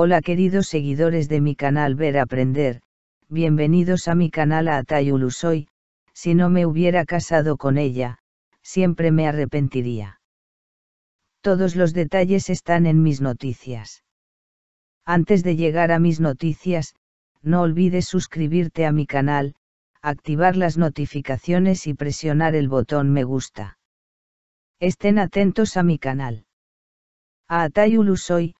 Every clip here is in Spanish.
Hola queridos seguidores de mi canal Ver Aprender, bienvenidos a mi canal Atai si no me hubiera casado con ella, siempre me arrepentiría. Todos los detalles están en mis noticias. Antes de llegar a mis noticias, no olvides suscribirte a mi canal, activar las notificaciones y presionar el botón me gusta. Estén atentos a mi canal. A Atayulusoy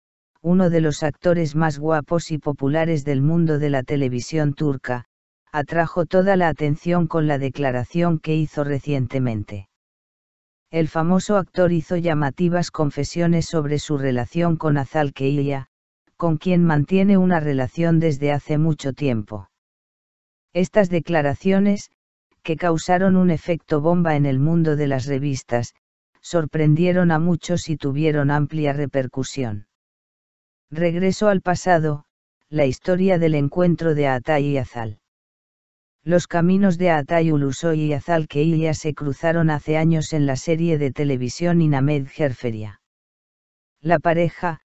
uno de los actores más guapos y populares del mundo de la televisión turca, atrajo toda la atención con la declaración que hizo recientemente. El famoso actor hizo llamativas confesiones sobre su relación con Azal Keilla, con quien mantiene una relación desde hace mucho tiempo. Estas declaraciones, que causaron un efecto bomba en el mundo de las revistas, sorprendieron a muchos y tuvieron amplia repercusión. Regreso al pasado, la historia del encuentro de Atay y Azal. Los caminos de Atay Ulusoy y Azal que ella se cruzaron hace años en la serie de televisión Inamed Gerferia. La pareja,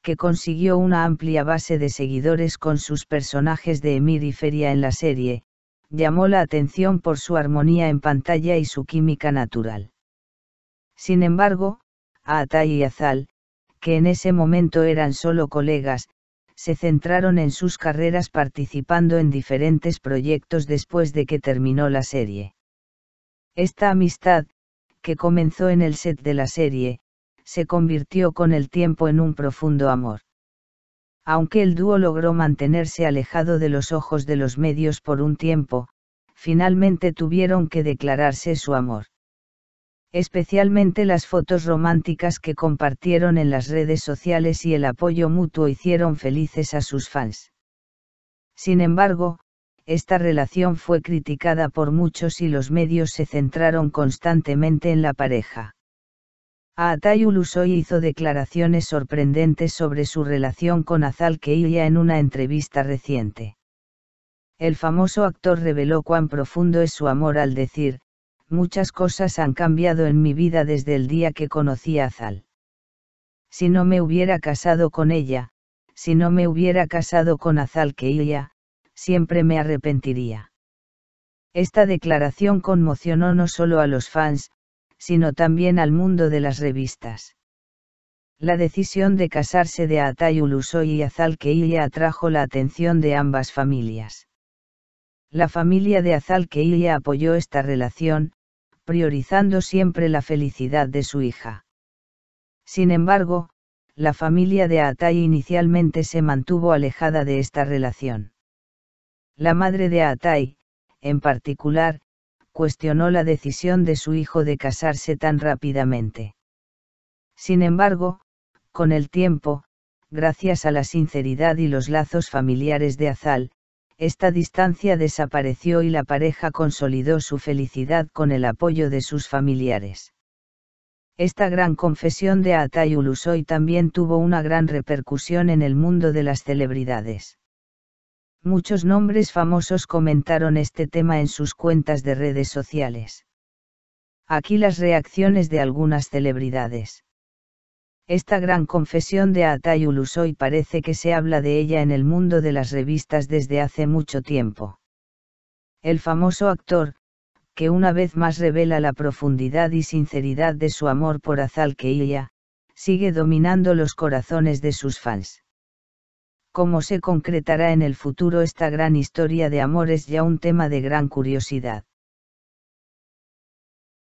que consiguió una amplia base de seguidores con sus personajes de Emir y Feria en la serie, llamó la atención por su armonía en pantalla y su química natural. Sin embargo, Atay y Azal, que en ese momento eran solo colegas, se centraron en sus carreras participando en diferentes proyectos después de que terminó la serie. Esta amistad, que comenzó en el set de la serie, se convirtió con el tiempo en un profundo amor. Aunque el dúo logró mantenerse alejado de los ojos de los medios por un tiempo, finalmente tuvieron que declararse su amor especialmente las fotos románticas que compartieron en las redes sociales y el apoyo mutuo hicieron felices a sus fans. Sin embargo, esta relación fue criticada por muchos y los medios se centraron constantemente en la pareja. Aatay Ulusoy hizo declaraciones sorprendentes sobre su relación con Azal Keilla en una entrevista reciente. El famoso actor reveló cuán profundo es su amor al decir, muchas cosas han cambiado en mi vida desde el día que conocí a Azal. Si no me hubiera casado con ella, si no me hubiera casado con Azal que siempre me arrepentiría. Esta declaración conmocionó no solo a los fans, sino también al mundo de las revistas. La decisión de casarse de Atay Ulusoy y Azal Keilla atrajo la atención de ambas familias. La familia de Azal Keilla apoyó esta relación, priorizando siempre la felicidad de su hija. Sin embargo, la familia de Atay inicialmente se mantuvo alejada de esta relación. La madre de Atay, en particular, cuestionó la decisión de su hijo de casarse tan rápidamente. Sin embargo, con el tiempo, gracias a la sinceridad y los lazos familiares de Azal, esta distancia desapareció y la pareja consolidó su felicidad con el apoyo de sus familiares. Esta gran confesión de Atay Ulusoy también tuvo una gran repercusión en el mundo de las celebridades. Muchos nombres famosos comentaron este tema en sus cuentas de redes sociales. Aquí las reacciones de algunas celebridades. Esta gran confesión de Atayulus hoy parece que se habla de ella en el mundo de las revistas desde hace mucho tiempo. El famoso actor, que una vez más revela la profundidad y sinceridad de su amor por Azal sigue dominando los corazones de sus fans. Cómo se concretará en el futuro esta gran historia de amor es ya un tema de gran curiosidad.